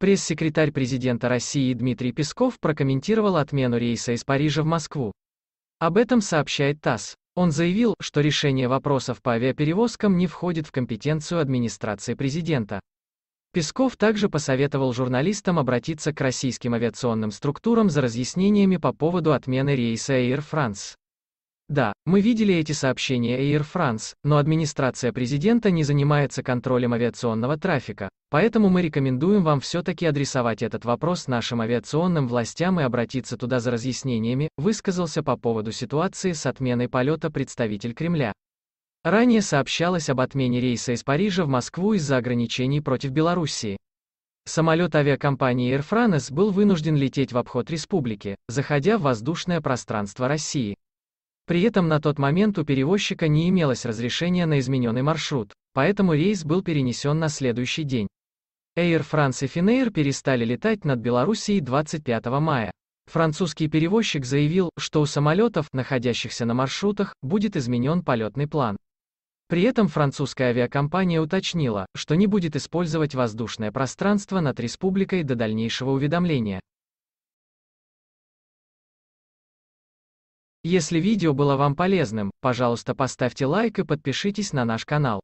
Пресс-секретарь президента России Дмитрий Песков прокомментировал отмену рейса из Парижа в Москву. Об этом сообщает ТАСС. Он заявил, что решение вопросов по авиаперевозкам не входит в компетенцию администрации президента. Песков также посоветовал журналистам обратиться к российским авиационным структурам за разъяснениями по поводу отмены рейса Air France. Да, мы видели эти сообщения Air France, но администрация президента не занимается контролем авиационного трафика, Поэтому мы рекомендуем вам все-таки адресовать этот вопрос нашим авиационным властям и обратиться туда за разъяснениями, высказался по поводу ситуации с отменой полета представитель Кремля. Ранее сообщалось об отмене рейса из Парижа в Москву из-за ограничений против Белоруссии. Самолет авиакомпании Air France был вынужден лететь в обход республики, заходя в воздушное пространство России. При этом на тот момент у перевозчика не имелось разрешения на измененный маршрут, поэтому рейс был перенесен на следующий день. Air France и Finnair перестали летать над Белоруссией 25 мая. Французский перевозчик заявил, что у самолетов, находящихся на маршрутах, будет изменен полетный план. При этом французская авиакомпания уточнила, что не будет использовать воздушное пространство над республикой до дальнейшего уведомления. Если видео было вам полезным, пожалуйста поставьте лайк и подпишитесь на наш канал.